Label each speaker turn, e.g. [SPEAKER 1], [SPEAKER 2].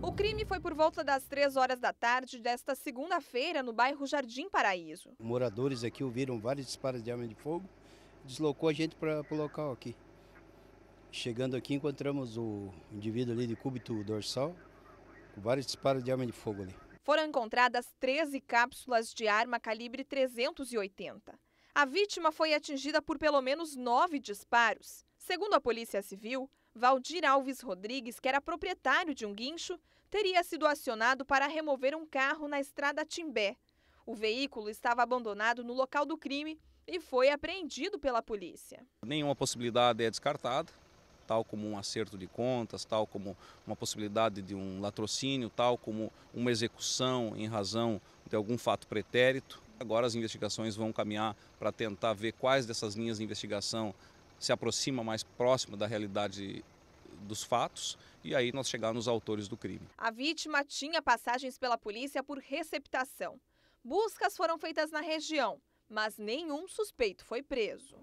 [SPEAKER 1] O crime foi por volta das três horas da tarde desta segunda-feira no bairro Jardim Paraíso.
[SPEAKER 2] Moradores aqui ouviram vários disparos de arma de fogo, deslocou a gente para o local aqui. Chegando aqui, encontramos o indivíduo ali de cúbito dorsal, com vários disparos de arma de fogo ali.
[SPEAKER 1] Foram encontradas 13 cápsulas de arma calibre 380. A vítima foi atingida por pelo menos nove disparos. Segundo a Polícia Civil, Valdir Alves Rodrigues, que era proprietário de um guincho, teria sido acionado para remover um carro na estrada Timbé. O veículo estava abandonado no local do crime e foi apreendido pela polícia.
[SPEAKER 3] Nenhuma possibilidade é descartada, tal como um acerto de contas, tal como uma possibilidade de um latrocínio, tal como uma execução em razão de algum fato pretérito. Agora as investigações vão caminhar para tentar ver quais dessas linhas de investigação se aproxima mais próximo da realidade dos fatos e aí nós chegamos aos autores do
[SPEAKER 1] crime. A vítima tinha passagens pela polícia por receptação. Buscas foram feitas na região, mas nenhum suspeito foi preso.